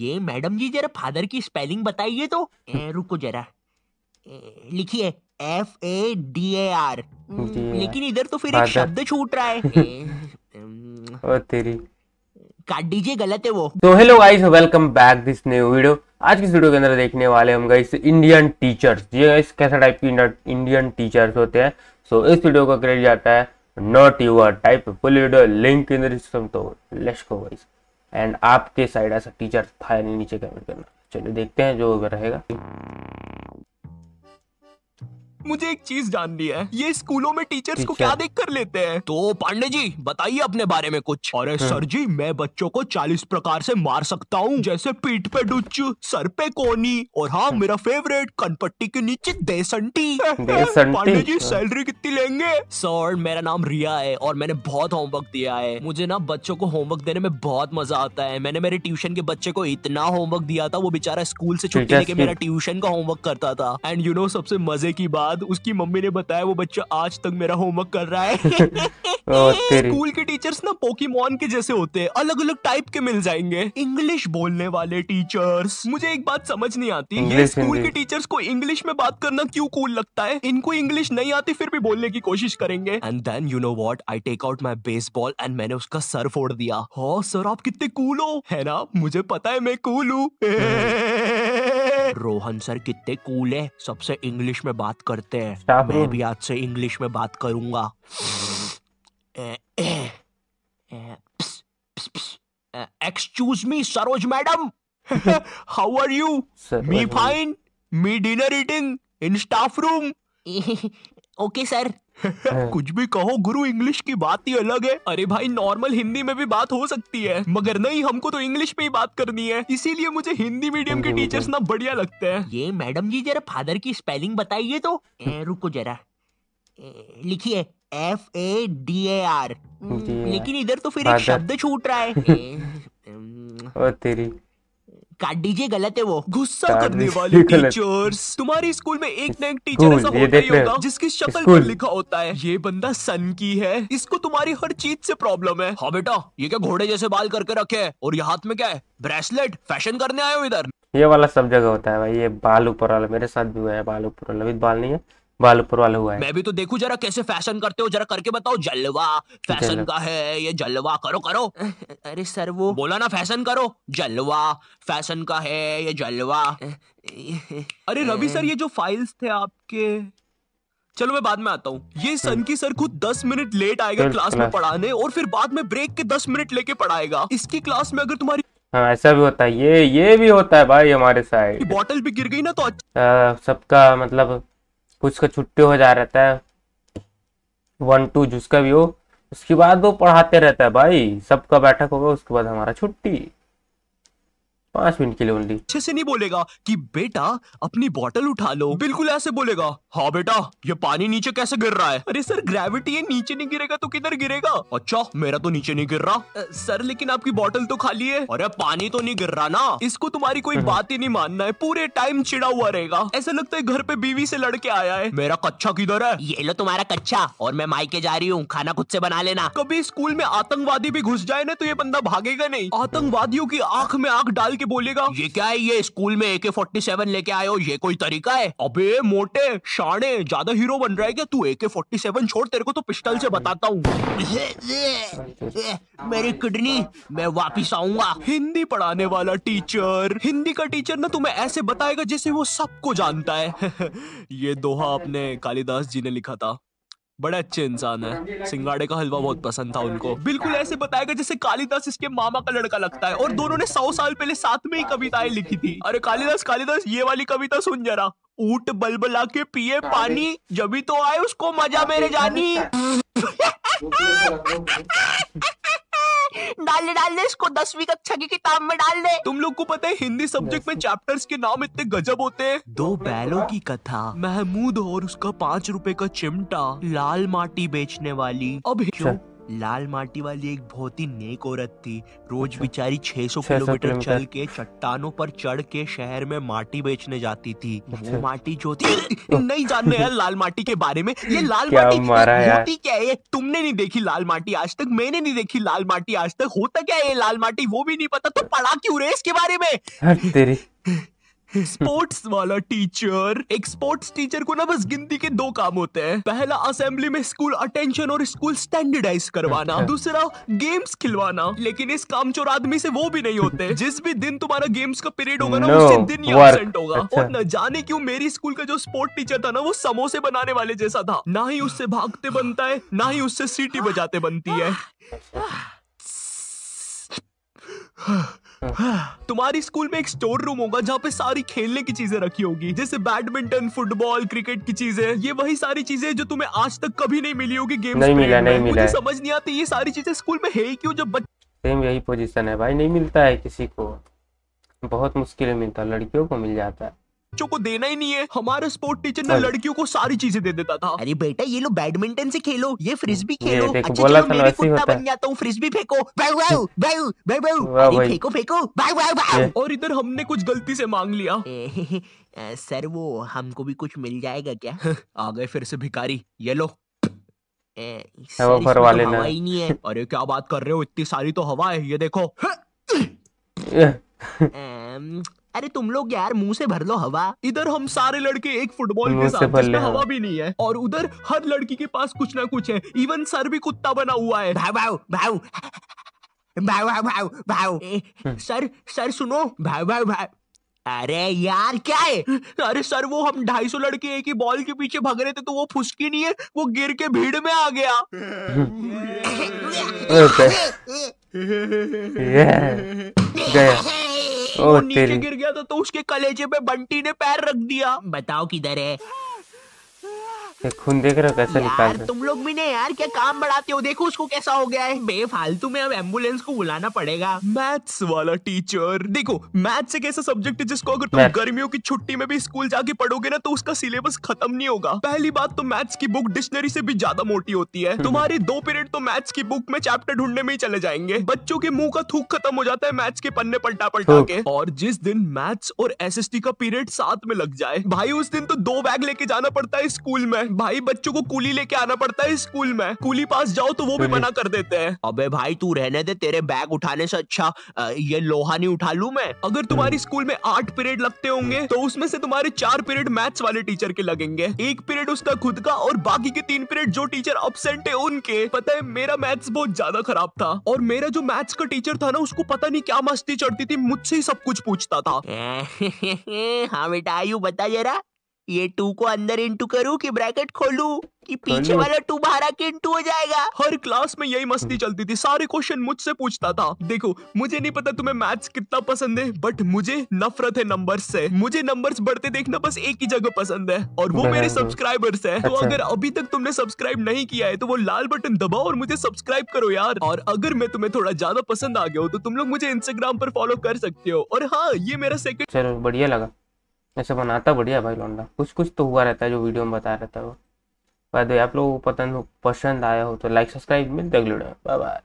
ये मैडम जी जरा फादर की स्पेलिंग बताइए तो ए, रुको जरा लिखिए F A D A R लेकिन इधर तो फिर एक शब्द छूट रहा है ओ तेरी काट दीजिए गलत है वो तो hello guys welcome back this new video आज की वीडियो के अंदर देखने वाले हम गाइस इंडियन टीचर्स ये गाइस कैसा टाइप की इंडियन टीचर्स होते हैं सो इस वीडियो का क्रेडिट जाता है not your type full video link in the description तो लेट्स गो गाइस एंड आपके साइड ऐसा टीचर था या नहीं नीचे कमेंट करना चलिए देखते हैं जो रहेगा मुझे एक चीज जाननी है ये स्कूलों में टीचर्स को क्या देख कर लेते हैं तो पांडे जी बताइए अपने बारे में कुछ अरे हाँ। सर जी मैं बच्चों को चालीस प्रकार से मार सकता हूँ जैसे पीठ पे डुच सर पे कोनी और हाँ, हाँ। मेरा फेवरेट कनपट्टी के नीचे देसंटी पांडे जी सैलरी हाँ। कितनी लेंगे सर मेरा नाम रिया है और मैंने बहुत होमवर्क दिया है मुझे ना बच्चों को होमवर्क देने में बहुत मजा आता है मैंने मेरे ट्यूशन के बच्चे को इतना होमवर्क दिया था वो बेचारा स्कूल से छुट्टी लेके मेरा ट्यूशन का होमवर्क करता था एंड यू नो सबसे मजे की बात बाद उसकी मम्मी ने बताया वो बच्चा आज तक मेरा होमवर्क कर रहा है स्कूल के टीचर्स ना पोकीमोन के जैसे होते हैं अलग अलग टाइप के मिल जाएंगे इंग्लिश बोलने वाले टीचर्स मुझे एक बात समझ नहीं आती ये स्कूल के टीचर्स को इंग्लिश में बात करना क्यों कूल लगता है इनको इंग्लिश नहीं आती फिर भी बोलने की कोशिश करेंगे and then you know what I take out my baseball and मैंने उसका सर फोड़ दिया हो हाँ, सर आप कितने कूल हो है ना मुझे पता है मैं कूल हूँ hmm. रोहन सर कितने कूल है सबसे इंग्लिश में बात करते हैं मैं भी आज से इंग्लिश में बात करूंगा excuse me Saroj madam how are you me fine me dinner eating in staff room okay sir कुछ भी कहो गुरु इंग्लिश की बात ही अलग है अरे भाई नॉर्मल हिंदी में भी बात हो सकती है मगर नहीं हमको तो इंग्लिश में ही बात करनी है इसीलिए मुझे हिंदी मीडियम के टीचर्स ना बढ़िया लगते हैं ये मैडम जी जरा फादर की स्पेलिंग बताइए तो ए, रुको जरा लिखिए F A D A R लेकिन इधर तो फिर एक शब्द छूट रहा है ओ तेरी काट दीजिए गलत है वो गुस्सा करने वाले टीचर्स तुम्हारे स्कूल में एक ना एक टीचर ऐसा होता ही होगा जिसकी शक्ल पर लिखा होता है ये बंदा सन की है इसको तुम्हारी हर चीज से प्रॉब्लम है हाँ बेटा ये क्या घोड़े जैसे बाल करके रखे है और ये हाथ में क्या है ब्रेसलेट फैशन करने आयो हो इधर ये वाला सब जगह होता है भाई ये बाल ऊपर वाला मेरे साथ भी हुआ है बाल ऊपर वाला अभी बाल नहीं है बाल ऊपर वाला हुआ है मैं भी तो देखू जरा कैसे फैशन करते हो जरा करके बताओ जलवा फैशन का है ये जलवा करो करो अरे सर वो बोला ना फैशन करो जलवा फैशन का है ये जलवा अरे रवि सर ये जो फाइल्स थे आपके चलो मैं बाद में आता हूँ ये सन की सर खुद दस मिनट लेट आएगा क्लास में पढ़ाने और फिर बाद में ब्रेक के दस मिनट लेके पढ़ाएगा इसकी क्लास में अगर तुम्हारी हाँ ऐसा भी होता है ये ये भी होता है भाई हमारे साइड बॉटल भी गिर गई ना तो अच्छा सबका मतलब कुछ का छुट्टी हो जा रहता है वन टू जिसका भी हो उसके बाद वो पढ़ाते रहता है भाई सबका बैठक होगा उसके बाद हमारा छुट्टी पांच मिनट के लिए ओनली अच्छे से नहीं बोलेगा कि बेटा अपनी बॉटल उठा लो बिल्कुल ऐसे बोलेगा हाँ बेटा ये पानी नीचे कैसे गिर रहा है अरे सर ग्रेविटी है नीचे नहीं गिरेगा तो किधर गिरेगा अच्छा मेरा तो नीचे नहीं गिर रहा आ, सर लेकिन आपकी बॉटल तो खाली है अरे पानी तो नहीं गिर रहा ना इसको तुम्हारी कोई हम्म। बात ही नहीं मानना है पूरे टाइम चिड़ा हुआ रहेगा ऐसा लगता है घर पे बीवी से लड़के आया है मेरा कच्चा किधर है ये लो तुम्हारा कच्चा और मैं माई के जा रही हूँ खाना खुद से बना लेना कभी स्कूल में आतंकवादी भी घुस जाए ना तो ये बंदा भागेगा नहीं आतंकवादियों की आंख में आँख डाल के के बोलेगा ये क्या है ये स्कूल में ए के फोर्टी सेवन लेके आए हो ये कोई तरीका है अबे मोटे शाणे ज्यादा हीरो बन रहा है क्या तू ए के फोर्टी सेवन छोड़ तेरे को तो पिस्टल से बताता हूँ मेरी किडनी मैं वापिस आऊंगा हिंदी पढ़ाने वाला टीचर हिंदी का टीचर ना तुम्हें ऐसे बताएगा जैसे वो सबको जानता है ये दोहा अपने कालिदास जी ने लिखा था बड़े अच्छे इंसान है सिंगाड़े का हलवा बहुत पसंद था उनको बिल्कुल ऐसे बताएगा जैसे कालिदास इसके मामा का लड़का लगता है और दोनों ने सौ साल पहले साथ में ही कविताएं लिखी थी अरे कालिदास कालिदास ये वाली कविता सुन जरा ऊट बलबला के पिए पानी जब तो आए उसको मजा मेरे जानी डाल डाल दे इसको दसवीं कक्षा की किताब में डाल दे तुम लोग को पता है हिंदी सब्जेक्ट में चैप्टर्स के नाम इतने गजब होते हैं दो बैलों की कथा महमूद और उसका पाँच रूपए का चिमटा लाल माटी बेचने वाली अब अच्छा। लाल माटी वाली एक बहुत ही नेक औरत थी रोज अच्छा। बिचारी 600 किलोमीटर चल के चट्टानों पर चढ़ के शहर में माटी बेचने जाती थी वो अच्छा। माटी जो थी नहीं जान रहे लाल माटी के बारे में ये लाल माटी होती क्या है तुमने नहीं देखी लाल माटी आज तक मैंने नहीं देखी लाल माटी आज तक होता क्या है लाल माटी वो भी नहीं पता तो पढ़ा क्यों रहे इसके बारे में स्पोर्ट्स वाला टीचर एक स्पोर्ट्स टीचर को ना बस गिनती के दो काम होते हैं पहला असेंबली में स्कूल अटेंशन और स्कूल स्टैंडर्डाइज करवाना दूसरा गेम्स खिलवाना लेकिन इस कामचोर आदमी से वो भी नहीं होते जिस भी दिन तुम्हारा गेम्स का पीरियड होगा ना उस दिन एबसेंट होगा और न जाने क्यों मेरी स्कूल का जो स्पोर्ट टीचर था ना वो समोसे बनाने वाले जैसा था ना ही उससे भागते बनता है ना ही उससे सीटी बजाते बनती है हाँ। तुम्हारी स्कूल में एक स्टोर रूम होगा जहाँ पे सारी खेलने की चीजें रखी होगी जैसे बैडमिंटन फुटबॉल क्रिकेट की चीजें ये वही सारी चीजें जो तुम्हें आज तक कभी नहीं मिली होगी गेम नहीं मिला नहीं मिला समझ नहीं आती ये सारी चीजें स्कूल में है क्यों जब सेम यही पोजीशन है भाई नहीं मिलता है किसी को बहुत मुश्किल मिलता लड़कियों को मिल जाता है बच्चों को देना ही नहीं है हमारे स्पोर्ट टीचर ने लड़कियों को सारी चीजें दे देता था अरे बेटा ये लो बैडमिंटन से खेलो ये फ्रिज भी खेलो अच्छा बोला चलो मैं कुत्ता बन जाता हूँ फ्रिस्बी फेंको बाउ बाउ बाउ बाउ बाउ फेंको फेंको बाउ बाउ बाउ और इधर हमने कुछ गलती से मांग लिया सर वो हमको भी कुछ मिल जाएगा क्या आ गए फिर से भिखारी ये लो वो घर वाले ना नहीं है अरे क्या बात कर रहे हो इतनी सारी तो हवा है ये देखो अरे तुम लोग यार मुंह से भर लो हवा इधर हम सारे लड़के एक फुटबॉल के साथ जिसमें हवा भी नहीं है और उधर हर लड़की के पास कुछ ना कुछ है इवन सर भी कुत्ता बना हुआ है भाव भाव भाव भाव भाव भाव भाव। हम्म। सर सर सुनो भाव भाव भाव अरे यार क्या है अरे सर वो हम ढाई सौ लड़के एक ही बॉल के पीछे भाग रहे थे तो वो फुसकी नहीं है वो गिर के भीड़ में आ गया गया वो नीचे गिर गया था तो उसके कलेजे पे बंटी ने पैर रख दिया बताओ किधर है खून देख रहे हो कैसा निकाल तुम लोग भी नहीं यार क्या काम बढ़ाते हो देखो उसको कैसा हो गया है बेफालतू में अब एम्बुलेंस को बुलाना पड़ेगा मैथ्स वाला टीचर देखो मैथ्स से कैसा सब्जेक्ट है जिसको अगर तुम गर्मियों की छुट्टी में भी स्कूल जाके पढ़ोगे ना तो उसका सिलेबस खत्म नहीं होगा पहली बात तो मैथ्स की बुक डिक्शनरी से भी ज्यादा मोटी होती है हम्म। तुम्हारे दो पीरियड तो मैथ्स की बुक में चैप्टर ढूंढने में ही चले जाएंगे बच्चों के मुंह का थूक खत्म हो जाता है मैथ्स के पन्ने पलटा पलटा के और जिस दिन मैथ्स और एस का पीरियड साथ में लग जाए भाई उस दिन तो दो बैग लेके जाना पड़ता है स्कूल में भाई बच्चों को कूली लेके आना पड़ता है स्कूल में कूली पास जाओ तो वो भी हम्म। मना कर देते हैं अबे भाई तू रहने दे तेरे बैग उठाने से अच्छा ये लोहा नहीं उठा लू मैं अगर तुम्हारी हम्म। स्कूल में आठ पीरियड लगते होंगे तो उसमें से तुम्हारे चार पीरियड मैथ्स वाले टीचर के लगेंगे एक पीरियड उसका खुद का और बाकी के तीन पीरियड जो टीचर अपसेंट है उनके पता है मेरा मैथ्स बहुत ज्यादा खराब था और मेरा जो मैथ्स का टीचर था ना उसको पता नहीं क्या मस्ती चढ़ती थी मुझसे ही सब कुछ पूछता था हाँ बेटा आयु बता जरा ये टू को अंदर इंटू करूं कि ब्रैकेट खोलूं कि पीछे वाला टू बाहर आके इंटू हो जाएगा हर क्लास में यही मस्ती चलती थी सारे क्वेश्चन मुझसे पूछता था देखो मुझे नहीं पता तुम्हें मैथ्स कितना पसंद है बट मुझे नफरत है नंबर्स से मुझे नंबर्स बढ़ते देखना बस एक ही जगह पसंद है और वो मेरे सब्सक्राइबर्स है तो अच्छा। अगर अभी तक तुमने सब्सक्राइब नहीं किया है तो वो लाल बटन दबाओ और मुझे सब्सक्राइब करो यार और अगर मैं तुम्हें थोड़ा ज्यादा पसंद आ गया हो तो तुम लोग मुझे इंस्टाग्राम पर फॉलो कर सकते हो और हाँ ये मेरा सेकेंड बढ़िया लगा ऐसे बनाता बढ़िया भाई लौंडा कुछ कुछ तो हुआ रहता है जो वीडियो में बता रहता है वो भाई आप लोगों को पसंद पसंद आया हो तो लाइक सब्सक्राइब मिलते अगले बाय बाय